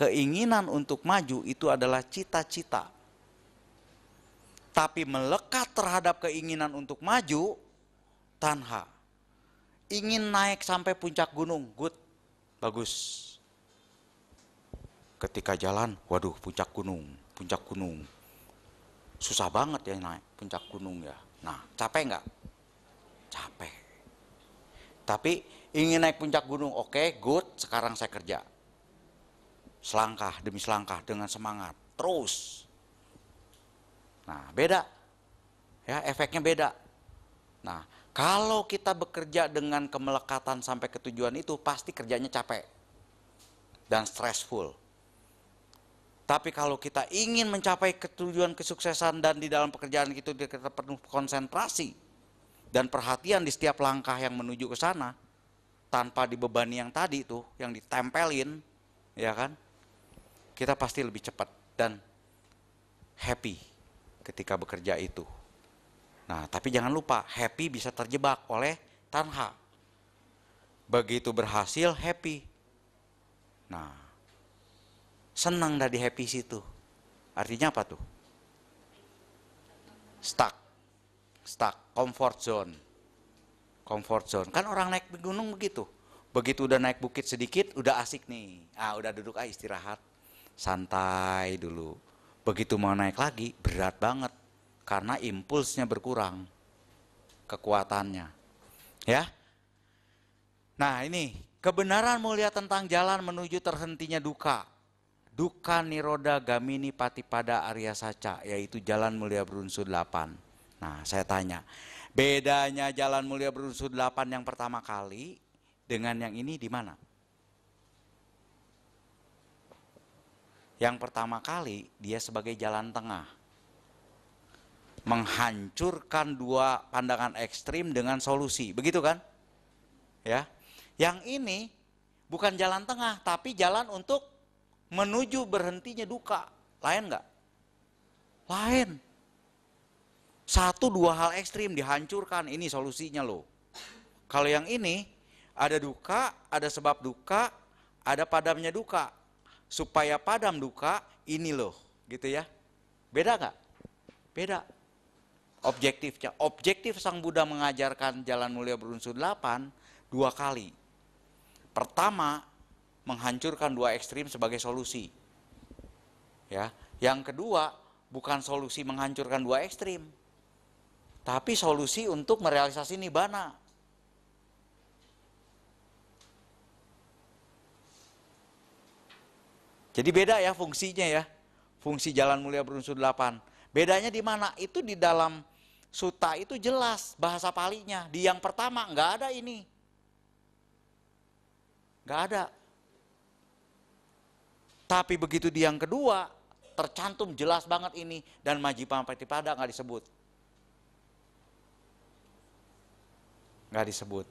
keinginan untuk maju itu adalah cita-cita. Tapi melekat terhadap keinginan untuk maju, tanha. Ingin naik sampai puncak gunung, good, bagus. Ketika jalan, waduh puncak gunung, puncak gunung. Susah banget ya naik puncak gunung ya. Nah, capek nggak? Capek. Tapi ingin naik puncak gunung, oke, okay, good, sekarang saya kerja selangkah demi selangkah dengan semangat terus. Nah, beda. Ya, efeknya beda. Nah, kalau kita bekerja dengan kemelekatan sampai ketujuan itu pasti kerjanya capek dan stressful. Tapi kalau kita ingin mencapai ketujuan kesuksesan dan di dalam pekerjaan itu kita penuh konsentrasi dan perhatian di setiap langkah yang menuju ke sana tanpa dibebani yang tadi itu yang ditempelin, ya kan? kita pasti lebih cepat dan happy ketika bekerja itu. Nah, tapi jangan lupa, happy bisa terjebak oleh tanha. Begitu berhasil, happy. Nah, senang dari happy situ. Artinya apa tuh? Stuck. Stuck, comfort zone. Comfort zone. Kan orang naik gunung begitu. Begitu udah naik bukit sedikit, udah asik nih. Ah, udah duduk ah istirahat santai dulu. Begitu mau naik lagi, berat banget. Karena impulsnya berkurang. Kekuatannya. Ya. Nah ini, kebenaran mulia tentang jalan menuju terhentinya duka. Duka niroda gamini patipada Arya Saca, yaitu jalan mulia berunsur 8. Nah saya tanya, bedanya jalan mulia berunsur 8 yang pertama kali dengan yang ini di mana? Yang pertama kali dia sebagai jalan tengah. Menghancurkan dua pandangan ekstrim dengan solusi. Begitu kan? Ya. Yang ini bukan jalan tengah tapi jalan untuk menuju berhentinya duka. Lain nggak? Lain. Satu dua hal ekstrim dihancurkan ini solusinya loh. Kalau yang ini ada duka, ada sebab duka, ada padamnya duka supaya padam duka ini loh, gitu ya. Beda nggak? Beda. Objektifnya, objektif Sang Buddha mengajarkan jalan mulia berunsur delapan dua kali. Pertama, menghancurkan dua ekstrim sebagai solusi. Ya, yang kedua bukan solusi menghancurkan dua ekstrim, tapi solusi untuk merealisasi nibana. Jadi beda ya fungsinya ya. Fungsi jalan mulia berunsur delapan. Bedanya di mana? Itu di dalam suta itu jelas bahasa palinya. Di yang pertama nggak ada ini. Nggak ada. Tapi begitu di yang kedua tercantum jelas banget ini dan majipan pada nggak disebut. Nggak disebut.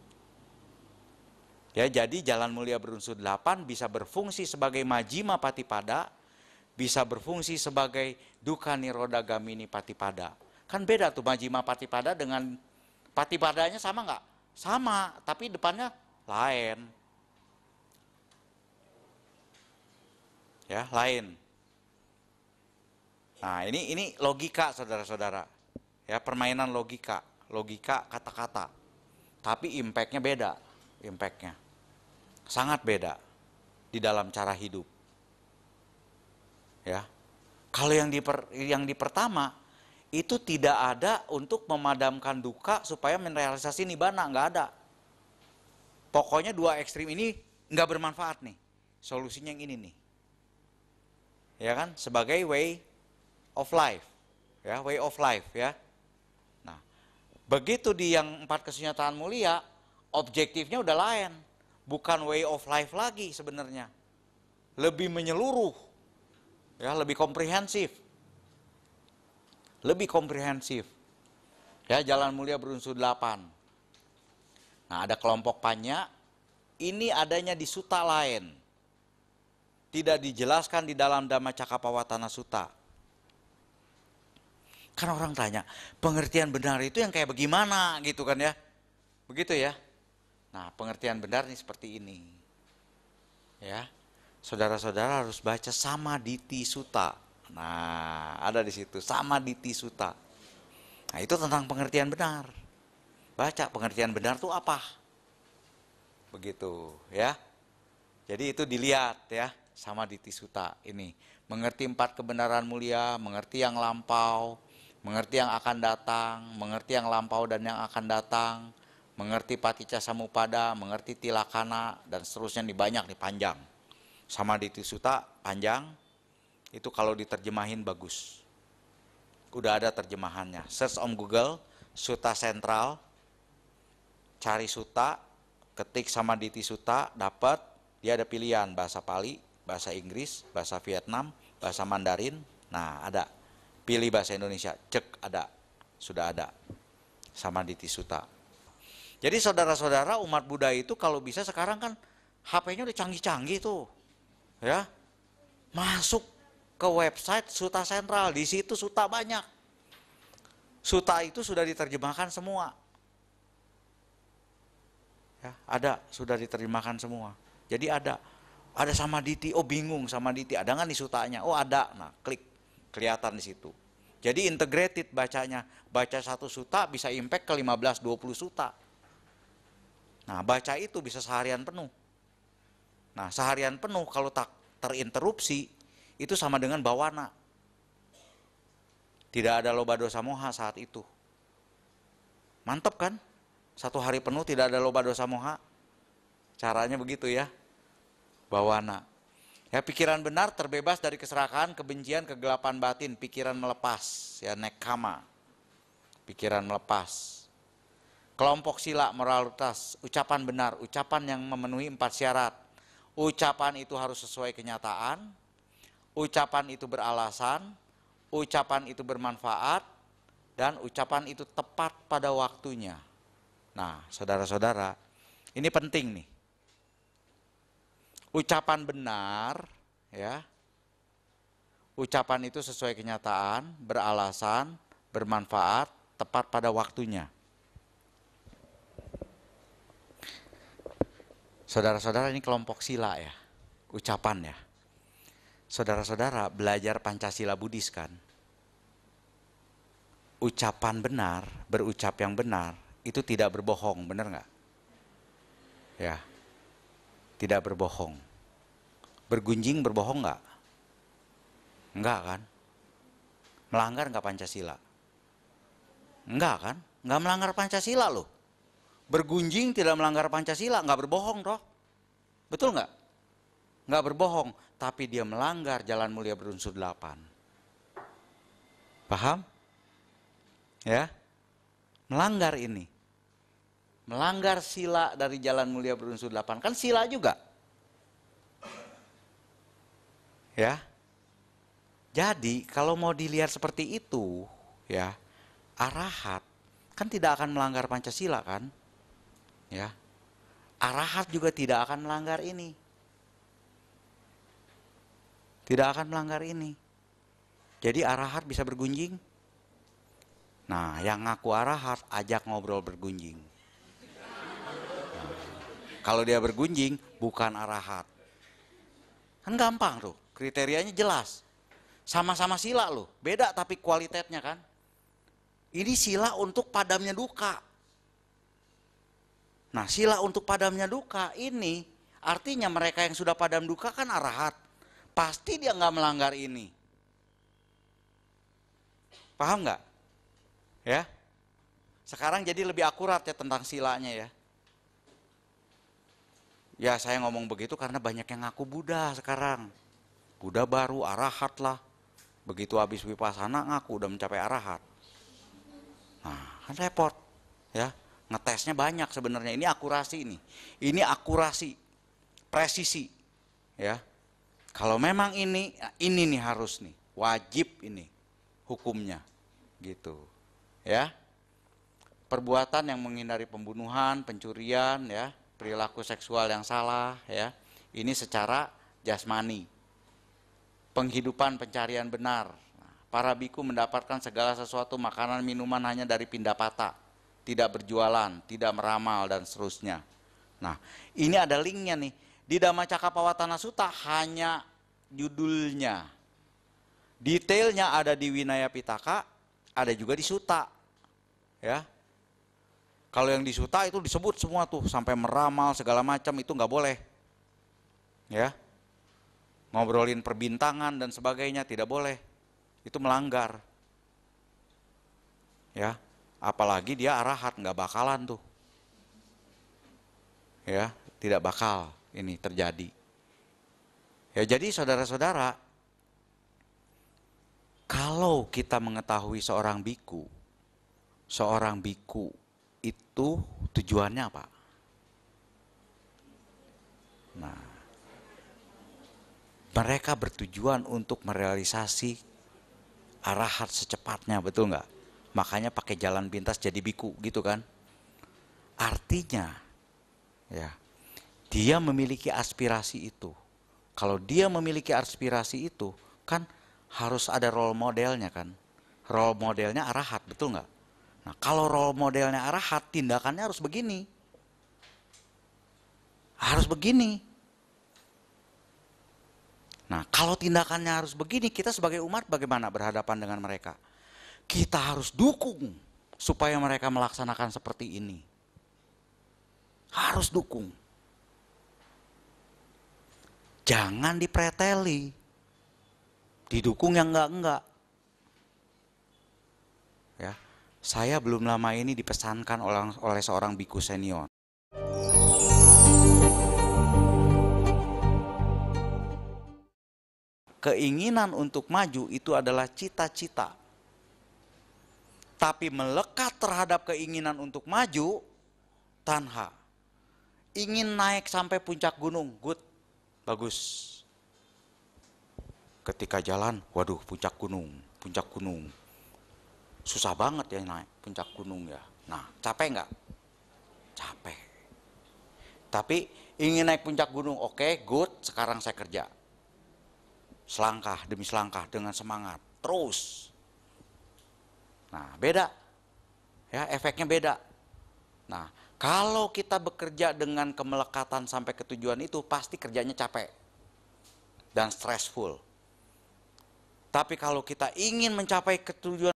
Ya, jadi jalan mulia berunsur 8 bisa berfungsi sebagai majima patipada, bisa berfungsi sebagai duka niroda gamini patipada. Kan beda tuh majima patipada dengan patipadanya sama nggak? Sama, tapi depannya lain. Ya, lain. Nah, ini ini logika saudara-saudara. Ya, permainan logika, logika kata-kata. Tapi impactnya beda impactnya. Sangat beda di dalam cara hidup. Ya. Kalau yang di per, yang di pertama itu tidak ada untuk memadamkan duka supaya merealisasi nibana, nggak ada. Pokoknya dua ekstrim ini nggak bermanfaat nih. Solusinya yang ini nih. Ya kan? Sebagai way of life. Ya, way of life ya. Nah, begitu di yang empat kesunyataan mulia, objektifnya udah lain. Bukan way of life lagi sebenarnya. Lebih menyeluruh. Ya, lebih komprehensif. Lebih komprehensif. Ya, jalan mulia berunsur delapan. Nah, ada kelompok panya. Ini adanya di suta lain. Tidak dijelaskan di dalam Dhamma Cakapawatana Suta. Kan orang tanya, pengertian benar itu yang kayak bagaimana gitu kan ya. Begitu ya. Nah, pengertian benar nih seperti ini. Ya. Saudara-saudara harus baca sama diti suta. Nah, ada di situ sama diti suta. Nah, itu tentang pengertian benar. Baca pengertian benar itu apa? Begitu, ya. Jadi itu dilihat ya sama diti suta ini. Mengerti empat kebenaran mulia, mengerti yang lampau, mengerti yang akan datang, mengerti yang lampau dan yang akan datang, mengerti patica samupada, mengerti tilakana, dan seterusnya di banyak di panjang. Sama di Tisuta panjang, itu kalau diterjemahin bagus. Udah ada terjemahannya. Search on Google, Suta Sentral, cari Suta, ketik sama Diti Suta, dapat, dia ada pilihan bahasa Pali, bahasa Inggris, bahasa Vietnam, bahasa Mandarin. Nah, ada. Pilih bahasa Indonesia, cek ada. Sudah ada. Sama Diti Suta. Jadi saudara-saudara umat Buddha itu kalau bisa sekarang kan HP-nya udah canggih-canggih tuh. Ya. Masuk ke website Suta Sentral, di situ suta banyak. Suta itu sudah diterjemahkan semua. Ya, ada sudah diterjemahkan semua. Jadi ada ada sama Diti, oh bingung sama Diti, ada nggak nih sutanya? Oh ada, nah klik, kelihatan di situ. Jadi integrated bacanya, baca satu suta bisa impact ke 15-20 suta. Nah, baca itu bisa seharian penuh. Nah, seharian penuh kalau tak terinterupsi, itu sama dengan bawana. Tidak ada loba dosa moha saat itu. Mantap kan? Satu hari penuh tidak ada loba dosa moha. Caranya begitu ya. Bawana. Ya pikiran benar terbebas dari keserakahan, kebencian, kegelapan batin, pikiran melepas, ya nekama. Pikiran melepas kelompok sila moralitas, ucapan benar, ucapan yang memenuhi empat syarat. Ucapan itu harus sesuai kenyataan, ucapan itu beralasan, ucapan itu bermanfaat, dan ucapan itu tepat pada waktunya. Nah, saudara-saudara, ini penting nih. Ucapan benar, ya. Ucapan itu sesuai kenyataan, beralasan, bermanfaat, tepat pada waktunya. Saudara-saudara ini kelompok sila ya, ucapan ya. Saudara-saudara belajar Pancasila Buddhis kan? Ucapan benar, berucap yang benar, itu tidak berbohong, benar nggak? Ya, tidak berbohong. Bergunjing berbohong nggak? Nggak kan? Melanggar nggak Pancasila? Nggak kan? Nggak melanggar Pancasila loh bergunjing tidak melanggar Pancasila, nggak berbohong roh Betul nggak? Nggak berbohong, tapi dia melanggar jalan mulia berunsur delapan. Paham? Ya? Melanggar ini. Melanggar sila dari jalan mulia berunsur delapan. Kan sila juga. Ya? Jadi kalau mau dilihat seperti itu, ya, arahat kan tidak akan melanggar Pancasila kan? Ya. Arahat juga tidak akan melanggar ini. Tidak akan melanggar ini. Jadi arahat bisa bergunjing? Nah, yang ngaku arahat ajak ngobrol bergunjing. Nah, kalau dia bergunjing, bukan arahat. Kan gampang tuh, kriterianya jelas. Sama-sama sila loh, beda tapi kualitasnya kan. Ini sila untuk padamnya duka. Nah sila untuk padamnya duka ini artinya mereka yang sudah padam duka kan arahat. Pasti dia nggak melanggar ini. Paham nggak? Ya? Sekarang jadi lebih akurat ya tentang silanya ya. Ya saya ngomong begitu karena banyak yang ngaku Buddha sekarang. Buddha baru, arahat lah. Begitu habis wipasana ngaku udah mencapai arahat. Nah kan repot ya ngetesnya banyak sebenarnya ini akurasi ini ini akurasi presisi ya kalau memang ini ini nih harus nih wajib ini hukumnya gitu ya perbuatan yang menghindari pembunuhan pencurian ya perilaku seksual yang salah ya ini secara jasmani penghidupan pencarian benar nah, para biku mendapatkan segala sesuatu makanan minuman hanya dari pindah patah tidak berjualan, tidak meramal dan seterusnya. Nah, ini ada linknya nih. Di Dhamma Cakapawatana Sutta hanya judulnya. Detailnya ada di Winaya Pitaka, ada juga di Sutta. Ya. Kalau yang di Sutta itu disebut semua tuh sampai meramal segala macam itu nggak boleh. Ya. Ngobrolin perbintangan dan sebagainya tidak boleh. Itu melanggar. Ya, Apalagi dia arahat, nggak bakalan tuh. Ya, tidak bakal ini terjadi. Ya jadi saudara-saudara, kalau kita mengetahui seorang biku, seorang biku itu tujuannya apa? Nah, mereka bertujuan untuk merealisasi arahat secepatnya, betul nggak? makanya pakai jalan pintas jadi biku gitu kan artinya ya dia memiliki aspirasi itu kalau dia memiliki aspirasi itu kan harus ada role modelnya kan role modelnya arahat betul nggak nah kalau role modelnya arahat tindakannya harus begini harus begini Nah, kalau tindakannya harus begini, kita sebagai umat bagaimana berhadapan dengan mereka? Kita harus dukung supaya mereka melaksanakan seperti ini. Harus dukung. Jangan dipreteli. Didukung yang enggak-enggak. Ya. Saya belum lama ini dipesankan oleh, oleh seorang biku senior. keinginan untuk maju itu adalah cita-cita tapi melekat terhadap keinginan untuk maju, tanha. Ingin naik sampai puncak gunung, good, bagus. Ketika jalan, waduh puncak gunung, puncak gunung. Susah banget ya naik puncak gunung ya. Nah, capek nggak? Capek. Tapi ingin naik puncak gunung, oke, okay, good, sekarang saya kerja. Selangkah demi selangkah dengan semangat, terus Nah, beda. Ya, efeknya beda. Nah, kalau kita bekerja dengan kemelekatan sampai ke tujuan itu pasti kerjanya capek dan stressful. Tapi kalau kita ingin mencapai ketujuan